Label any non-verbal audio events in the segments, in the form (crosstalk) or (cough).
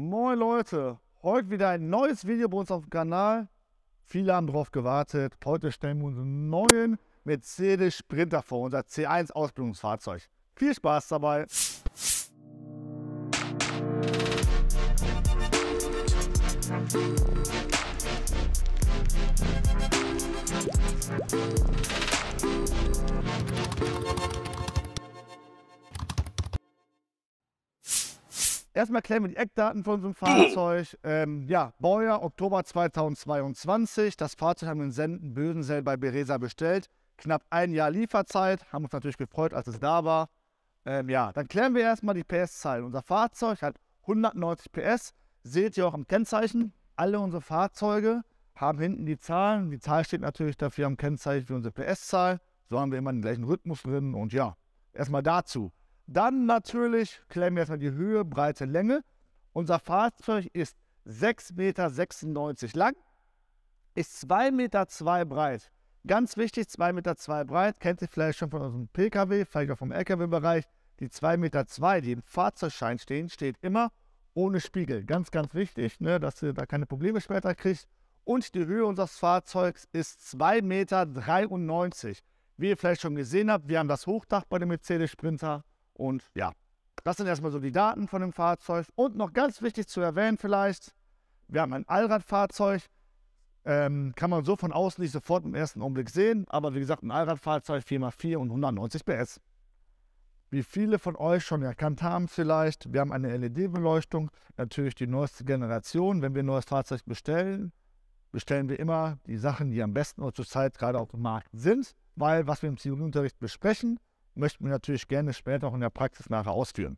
Moin Leute, heute wieder ein neues Video bei uns auf dem Kanal. Viele haben darauf gewartet. Heute stellen wir uns einen neuen Mercedes Sprinter vor, unser C1 Ausbildungsfahrzeug. Viel Spaß dabei! Erstmal klären wir die Eckdaten von unserem Fahrzeug. (clears throat) Ähm, ja, Baujahr Oktober 2022. Das Fahrzeug haben wir in Senden Bösensell bei Beresa bestellt. Knapp ein Jahr Lieferzeit. Haben uns natürlich gefreut, als es da war. Ähm, ja, dann klären wir erstmal die PS-Zahlen. Unser Fahrzeug hat 190 PS. Seht ihr auch im Kennzeichen. Alle unsere Fahrzeuge haben hinten die Zahlen. Die Zahl steht natürlich dafür am Kennzeichen für unsere PS-Zahl. So haben wir immer den gleichen Rhythmus drin. Und ja, erstmal dazu. Dann natürlich klären wir erstmal die Höhe, Breite, Länge. Unser Fahrzeug ist 6,96 Meter lang, ist 2,2 Meter breit. Ganz wichtig, 2,2 Meter breit, kennt ihr vielleicht schon von unserem Pkw, vielleicht auch vom Lkw-Bereich. Die 2,2 Meter, die im Fahrzeugschein stehen, steht immer ohne Spiegel. Ganz, ganz wichtig, ne, dass ihr da keine Probleme später kriegt. Und die Höhe unseres Fahrzeugs ist 2,93 Meter. Wie ihr vielleicht schon gesehen habt, wir haben das Hochdach bei dem Mercedes Sprinter. Und ja, das sind erstmal so die Daten von dem Fahrzeug. Und noch ganz wichtig zu erwähnen vielleicht, wir haben ein Allradfahrzeug. Ähm, kann man so von außen nicht sofort im ersten Augenblick sehen, aber wie gesagt, ein Allradfahrzeug 4x4 und 190 PS. Wie viele von euch schon erkannt haben vielleicht, wir haben eine LED-Beleuchtung, natürlich die neueste Generation. Wenn wir ein neues Fahrzeug bestellen, bestellen wir immer die Sachen, die am besten oder zurzeit gerade auf dem Markt sind, weil was wir im Theorieunterricht besprechen, möchten wir natürlich gerne später auch in der Praxis nachher ausführen.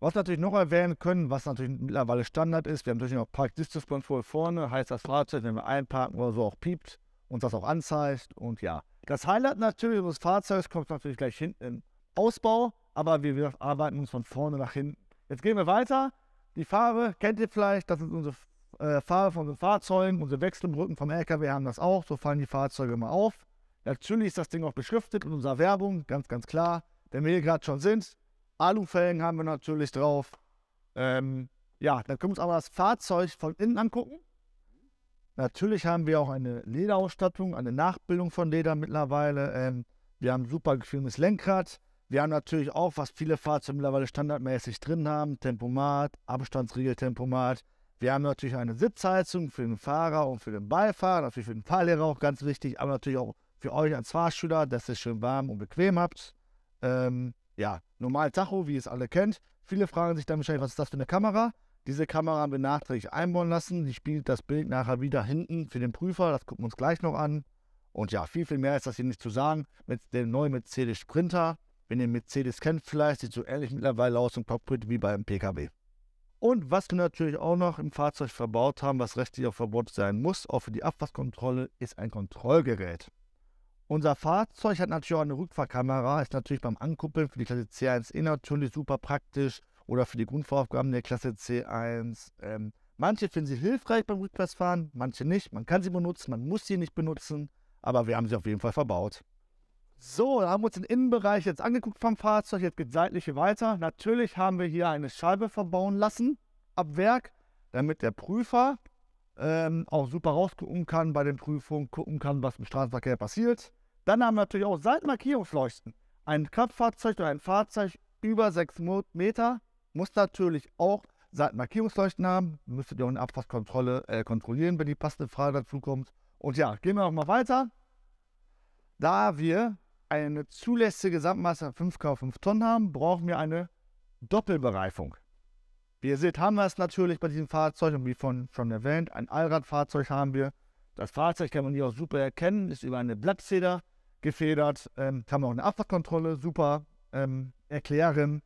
Was natürlich noch erwähnen können, was natürlich mittlerweile Standard ist, wir haben natürlich noch Park Distance Control vorne, heißt das Fahrzeug, wenn wir einparken oder so auch piept, uns das auch anzeigt und ja. Das Highlight natürlich unseres Fahrzeugs kommt natürlich gleich hinten im Ausbau, aber wir, wir arbeiten uns von vorne nach hinten. Jetzt gehen wir weiter. Die Farbe kennt ihr vielleicht, das sind unsere äh, Farbe von unseren Fahrzeugen, unsere Wechselbrücken vom LKW haben das auch, so fallen die Fahrzeuge immer auf. Natürlich ist das Ding auch beschriftet in unserer Werbung, ganz, ganz klar. Wenn wir hier gerade schon sind. Alufelgen haben wir natürlich drauf. Ähm, ja, dann können wir uns aber das Fahrzeug von innen angucken. Natürlich haben wir auch eine Lederausstattung, eine Nachbildung von Leder mittlerweile. Ähm, wir haben ein super gefilmtes Lenkrad. Wir haben natürlich auch, was viele Fahrzeuge mittlerweile standardmäßig drin haben, Tempomat, Abstandsregeltempomat. Wir haben natürlich eine Sitzheizung für den Fahrer und für den Beifahrer, natürlich für den Fahrlehrer auch ganz wichtig, aber natürlich auch für euch als Fahrschüler, dass ihr schön warm und bequem habt. Ähm, ja, normal Tacho, wie ihr es alle kennt. Viele fragen sich dann wahrscheinlich, was ist das für eine Kamera? Diese Kamera haben wir nachträglich einbauen lassen. Die spiegelt das Bild nachher wieder hinten für den Prüfer. Das gucken wir uns gleich noch an. Und ja, viel, viel mehr ist das hier nicht zu sagen. Mit dem neuen Mercedes Sprinter. Wenn ihr Mercedes kennt, vielleicht sieht so ähnlich mittlerweile aus im Cockpit wie beim PKW. Und was wir natürlich auch noch im Fahrzeug verbaut haben, was rechtlich auch verbaut sein muss, auch für die Abfahrtskontrolle, ist ein Kontrollgerät. Unser Fahrzeug hat natürlich auch eine Rückfahrkamera, ist natürlich beim Ankuppeln für die Klasse C1 E natürlich super praktisch oder für die Grundvoraufgaben der Klasse C1. Ähm, manche finden sie hilfreich beim Rückwärtsfahren, manche nicht. Man kann sie benutzen, man muss sie nicht benutzen, aber wir haben sie auf jeden Fall verbaut. So, da haben wir uns den Innenbereich jetzt angeguckt vom Fahrzeug, jetzt geht seitlich hier weiter. Natürlich haben wir hier eine Scheibe verbauen lassen ab Werk, damit der Prüfer ähm, auch super rausgucken kann bei den Prüfungen, gucken kann, was im Straßenverkehr passiert. Dann haben wir natürlich auch Seitenmarkierungsleuchten. Ein Kraftfahrzeug oder ein Fahrzeug über 6 Meter muss natürlich auch Seitenmarkierungsleuchten haben. Müsstet ihr auch eine Abfahrtskontrolle äh, kontrollieren, wenn die passende Frage dazu kommt. Und ja, gehen wir nochmal weiter. Da wir eine zulässige Gesamtmasse 5,5 Tonnen haben, brauchen wir eine Doppelbereifung. Wie ihr seht, haben wir es natürlich bei diesem Fahrzeug und wie von schon erwähnt, ein Allradfahrzeug haben wir. Das Fahrzeug kann man hier auch super erkennen, ist über eine Blattfeder gefedert, ähm, man auch eine Abfahrtkontrolle, super ähm, erklären.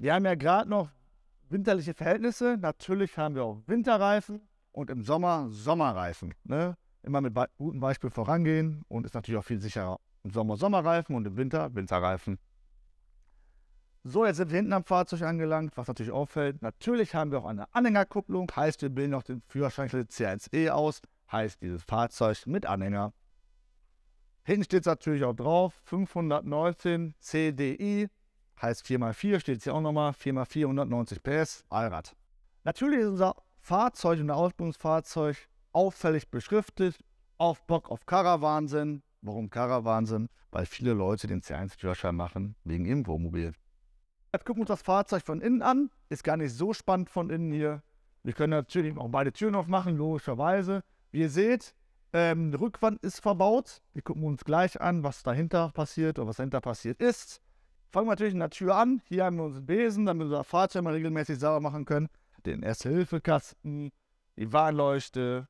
Wir haben ja gerade noch winterliche Verhältnisse. Natürlich haben wir auch Winterreifen und im Sommer Sommerreifen. Ne? Immer mit gutem Beispiel vorangehen und ist natürlich auch viel sicherer. Im Sommer Sommerreifen und im Winter Winterreifen. So, jetzt sind wir hinten am Fahrzeug angelangt, was natürlich auffällt. Natürlich haben wir auch eine Anhängerkupplung, heißt wir bilden auch den Führerschein C1E e aus, heißt dieses Fahrzeug mit Anhänger. Hinten steht es natürlich auch drauf, 519 CDI, heißt 4x4, steht es hier auch nochmal, 4x4, 190 PS, Allrad. Natürlich ist unser Fahrzeug, unser Ausbildungsfahrzeug auffällig beschriftet, auf Bock auf Karawansinn. Warum Karawansinn? Weil viele Leute den C1-Führerschein machen wegen ihrem Wohnmobil. Wir äh, gucken uns das Fahrzeug von innen an. Ist gar nicht so spannend von innen hier. Wir können natürlich auch beide Türen aufmachen, logischerweise. Wie ihr seht, ähm, Rückwand ist verbaut. Wir gucken uns gleich an, was dahinter passiert oder was dahinter passiert ist. Fangen wir natürlich in der Tür an. Hier haben wir unseren Besen, damit wir unser Fahrzeug mal regelmäßig sauber machen können. Den Erste-Hilfe-Kasten, die Warnleuchte.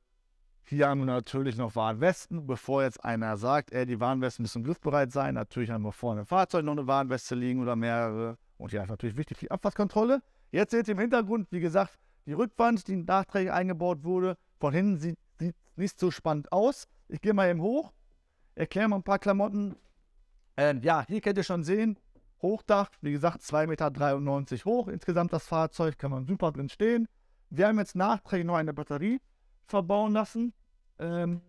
Hier haben wir natürlich noch Warnwesten. Bevor jetzt einer sagt, ey, die Warnwesten müssen griffbereit sein, natürlich haben wir vorne im Fahrzeug noch eine Warnweste liegen oder mehrere. Und hier ist natürlich wichtig die Abfahrtskontrolle. Jetzt seht ihr im Hintergrund, wie gesagt, die Rückwand, die nachträglich eingebaut wurde. Von hinten sieht es nicht so spannend aus. Ich gehe mal eben hoch, erkläre mal ein paar Klamotten. Ähm, ja, hier könnt ihr schon sehen, Hochdach, wie gesagt, 2,93 Meter hoch. Insgesamt das Fahrzeug kann man super drin stehen. Wir haben jetzt nachträglich noch eine Batterie verbauen lassen. Ähm,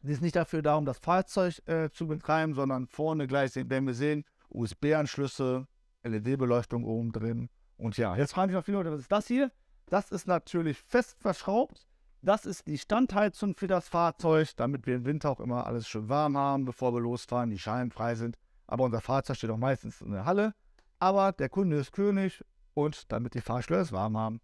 die ist nicht dafür da, um das Fahrzeug äh, zu betreiben, sondern vorne gleich werden wir sehen, USB-Anschlüsse, LED-Beleuchtung oben drin. Und ja, jetzt fragen sich noch viele Leute, was ist das hier? Das ist natürlich fest verschraubt. Das ist die Standheizung für das Fahrzeug, damit wir im Winter auch immer alles schön warm haben, bevor wir losfahren, die Scheiben frei sind. Aber unser Fahrzeug steht auch meistens in der Halle. Aber der Kunde ist König und damit die Fahrschüler es warm haben.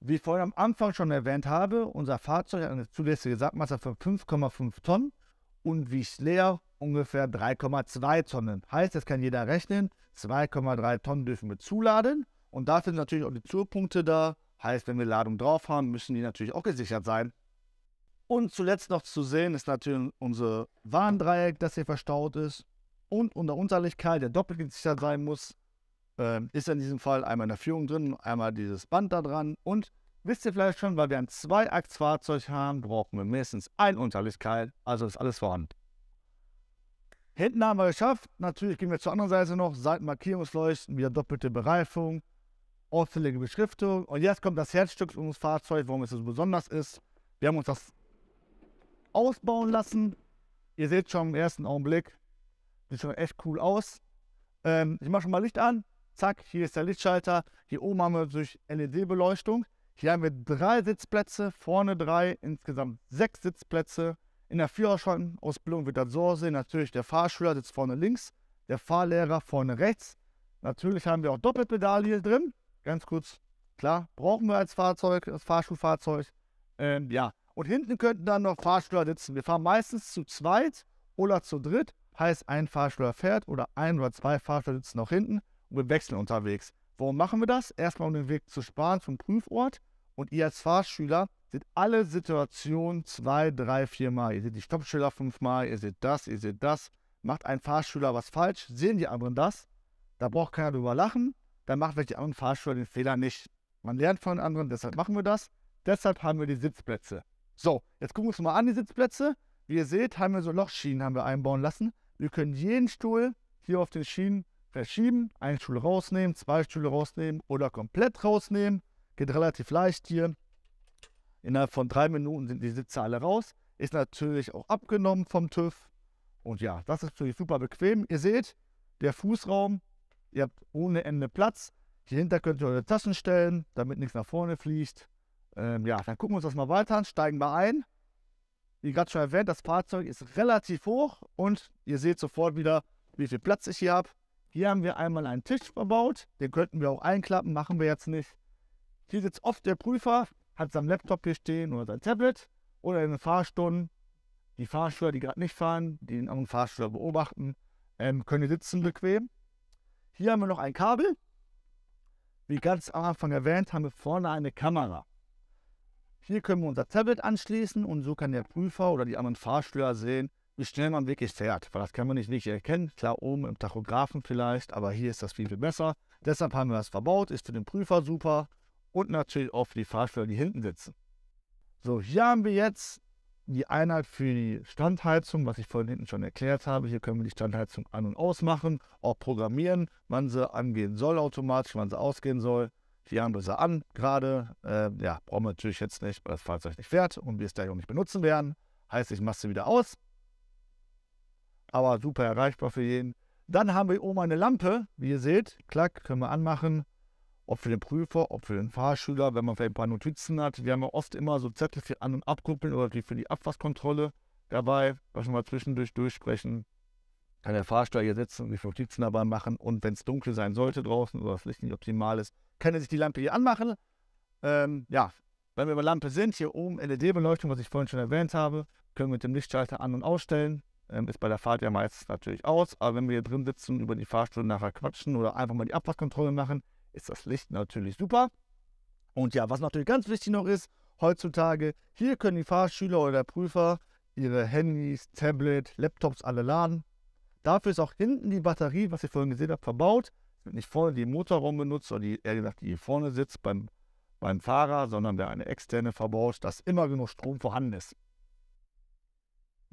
Wie ich vorhin am Anfang schon erwähnt habe, unser Fahrzeug hat eine zulässige Sackmasse von 5,5 Tonnen und wiegt leer ungefähr 3,2 Tonnen. Heißt, das kann jeder rechnen, 2,3 Tonnen dürfen wir zuladen und dafür sind natürlich auch die Zurpunkte da. Heißt, wenn wir Ladung drauf haben, müssen die natürlich auch gesichert sein. Und zuletzt noch zu sehen ist natürlich unser Warndreieck, das hier verstaut ist. Und unter Unterlichkeit, der doppelt gesichert sein muss, ähm, ist in diesem Fall einmal in der Führung drin, einmal dieses Band da dran und Wisst ihr vielleicht schon, weil wir ein Zweiachtsfahrzeug haben, brauchen wir mindestens ein Unterlichtkeil, also ist alles vorhanden. Hinten haben wir geschafft. Natürlich gehen wir zur anderen Seite noch. Seitenmarkierungsleuchten, wieder doppelte Bereifung, auffällige Beschriftung. Und jetzt kommt das Herzstück unseres Fahrzeugs, warum es so besonders ist. Wir haben uns das ausbauen lassen. Ihr seht schon im ersten Augenblick, sieht schon echt cool aus. Ähm, ich mache schon mal Licht an. Zack, hier ist der Lichtschalter. Hier oben haben wir natürlich LED-Beleuchtung. Hier haben wir drei Sitzplätze, vorne drei, insgesamt sechs Sitzplätze. In der Führerscheinausbildung wird das so aussehen, natürlich der Fahrschüler sitzt vorne links, der Fahrlehrer vorne rechts. Natürlich haben wir auch Doppelpedale hier drin, ganz kurz, klar, brauchen wir als Fahrzeug, als Fahrschulfahrzeug. Ähm, ja, und hinten könnten dann noch Fahrschüler sitzen. Wir fahren meistens zu zweit oder zu dritt, heißt ein Fahrschüler fährt oder ein oder zwei Fahrschüler sitzen noch hinten und wir wechseln unterwegs. Warum machen wir das? Erstmal, um den Weg zu sparen zum Prüfort. Und ihr als Fahrschüler seht alle Situationen zwei, drei, vier Mal. Ihr seht die Stoppschilder fünfmal, ihr seht das, ihr seht das. Macht ein Fahrschüler was falsch, sehen die anderen das. Da braucht keiner drüber lachen. Dann macht vielleicht die anderen Fahrschüler den Fehler nicht. Man lernt von anderen, deshalb machen wir das. Deshalb haben wir die Sitzplätze. So, jetzt gucken wir uns mal an, die Sitzplätze. Wie ihr seht, haben wir so Lochschienen haben wir einbauen lassen. Wir können jeden Stuhl hier auf den Schienen verschieben, eine Stuhl rausnehmen, zwei Stühle rausnehmen oder komplett rausnehmen. Geht relativ leicht hier. Innerhalb von drei Minuten sind die Sitze alle raus. Ist natürlich auch abgenommen vom TÜV. Und ja, das ist natürlich super bequem. Ihr seht, der Fußraum, ihr habt ohne Ende Platz. Hier hinter könnt ihr eure Taschen stellen, damit nichts nach vorne fliegt. Ähm, ja, dann gucken wir uns das mal weiter an, steigen wir ein. Wie gerade schon erwähnt, das Fahrzeug ist relativ hoch und ihr seht sofort wieder, wie viel Platz ich hier habe. Hier haben wir einmal einen Tisch verbaut, den könnten wir auch einklappen, machen wir jetzt nicht. Hier sitzt oft der Prüfer, hat seinen Laptop hier stehen oder sein Tablet oder in den Fahrstunden. Die Fahrschüler, die gerade nicht fahren, die den anderen Fahrschüler beobachten, ähm, können hier sitzen bequem. Hier haben wir noch ein Kabel. Wie ganz am Anfang erwähnt, haben wir vorne eine Kamera. Hier können wir unser Tablet anschließen und so kann der Prüfer oder die anderen Fahrschüler sehen, wie schnell man wirklich fährt. Weil das kann man nicht, wirklich erkennen. Klar, oben im Tachografen vielleicht, aber hier ist das viel, viel besser. Deshalb haben wir das verbaut, ist für den Prüfer super und natürlich auch für die Fahrschüler, die hinten sitzen. So, hier haben wir jetzt die Einheit für die Standheizung, was ich vorhin hinten schon erklärt habe. Hier können wir die Standheizung an- und ausmachen, auch programmieren, wann sie angehen soll automatisch, wann sie ausgehen soll. Hier haben wir sie an, gerade. Äh, ja, brauchen wir natürlich jetzt nicht, weil das Fahrzeug nicht fährt und wir es gleich auch nicht benutzen werden. Heißt, ich mache sie wieder aus aber super erreichbar für jeden. Dann haben wir oben eine Lampe, wie ihr seht, klack, können wir anmachen. Ob für den Prüfer, ob für den Fahrschüler, wenn man vielleicht ein paar Notizen hat. Wir haben ja oft immer so Zettel für An- und Abkuppeln oder für die Abfasskontrolle dabei, was wir mal zwischendurch durchsprechen. Kann der Fahrsteuer hier sitzen und die Notizen dabei machen. Und wenn es dunkel sein sollte draußen oder das Licht nicht optimal ist, kann er sich die Lampe hier anmachen. Ähm, ja, wenn wir bei Lampe sind, hier oben LED-Beleuchtung, was ich vorhin schon erwähnt habe, können wir mit dem Lichtschalter an- und ausstellen ähm, ist bei der Fahrt ja meistens natürlich aus. Aber wenn wir hier drin sitzen, über die Fahrstunde nachher quatschen oder einfach mal die Abfahrtskontrolle machen, ist das Licht natürlich super. Und ja, was natürlich ganz wichtig noch ist, heutzutage, hier können die Fahrschüler oder der Prüfer ihre Handys, Tablet, Laptops alle laden. Dafür ist auch hinten die Batterie, was ihr vorhin gesehen habt, verbaut. Es wird nicht vorne die Motorraum benutzt, oder die, ehrlich gesagt, die hier vorne sitzt beim, beim Fahrer, sondern wer eine externe verbaut, dass immer genug Strom vorhanden ist.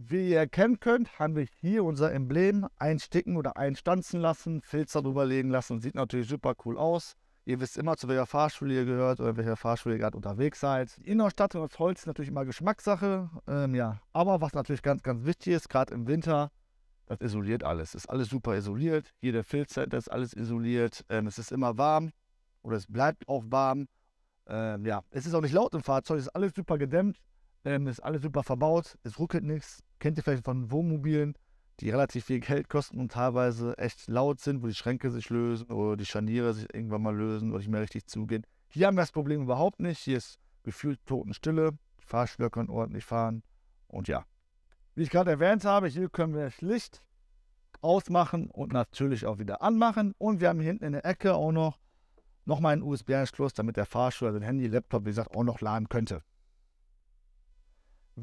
Wie ihr erkennen könnt, haben wir hier unser Emblem einsticken oder einstanzen lassen, Filzer legen lassen. Sieht natürlich super cool aus. Ihr wisst immer, zu welcher Fahrschule ihr gehört oder welcher Fahrschule ihr gerade unterwegs seid. Die Innenausstattung aus Holz ist natürlich immer Geschmackssache. Ähm, ja. Aber was natürlich ganz, ganz wichtig ist, gerade im Winter, das isoliert alles. Ist alles super isoliert. Hier der Filzcenter ist alles isoliert. Ähm, es ist immer warm oder es bleibt auch warm. Ähm, ja, es ist auch nicht laut im Fahrzeug. Es ist alles super gedämmt. Ähm, ist alles super verbaut. Es ruckelt nichts kennt ihr vielleicht von Wohnmobilen, die relativ viel Geld kosten und teilweise echt laut sind, wo die Schränke sich lösen oder die Scharniere sich irgendwann mal lösen oder nicht mehr richtig zugehen. Hier haben wir das Problem überhaupt nicht. Hier ist gefühlt Totenstille. Die Fahrstühle können ordentlich fahren. Und ja, wie ich gerade erwähnt habe, hier können wir das Licht ausmachen und natürlich auch wieder anmachen. Und wir haben hier hinten in der Ecke auch noch nochmal einen USB-Anschluss, damit der Fahrstuhl, Fahrschüler also den Handy, Laptop, wie gesagt, auch noch laden könnte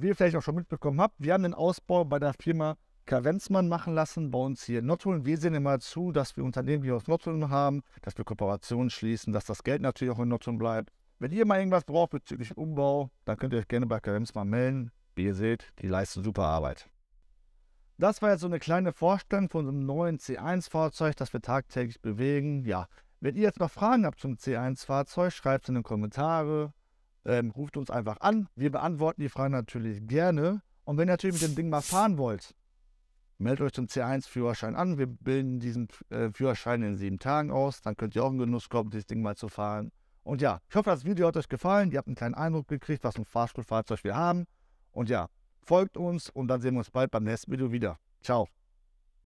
wie ihr vielleicht auch schon mitbekommen habt, wir haben den Ausbau bei der Firma Kavenzmann machen lassen, bei uns hier in Nottuln. Wir sehen immer zu, dass wir Unternehmen hier aus Nottuln haben, dass wir Kooperationen schließen, dass das Geld natürlich auch in Nottuln bleibt. Wenn ihr mal irgendwas braucht bezüglich Umbau, dann könnt ihr euch gerne bei Kavenzmann melden. Wie ihr seht, die leisten super Arbeit. Das war jetzt so eine kleine Vorstellung von unserem neuen C1-Fahrzeug, das wir tagtäglich bewegen. Ja, wenn ihr jetzt noch Fragen habt zum C1-Fahrzeug, schreibt es in die Kommentare ähm, ruft uns einfach an. Wir beantworten die Fragen natürlich gerne. Und wenn ihr natürlich mit dem Ding mal fahren wollt, meldet euch zum C1-Führerschein an. Wir bilden diesen äh, Führerschein in sieben Tagen aus. Dann könnt ihr auch in Genuss kommen, dieses Ding mal zu fahren. Und ja, ich hoffe, das Video hat euch gefallen. Ihr habt einen kleinen Eindruck gekriegt, was für ein Fahrstuhlfahrzeug wir haben. Und ja, folgt uns und dann sehen wir uns bald beim nächsten Video wieder. Ciao.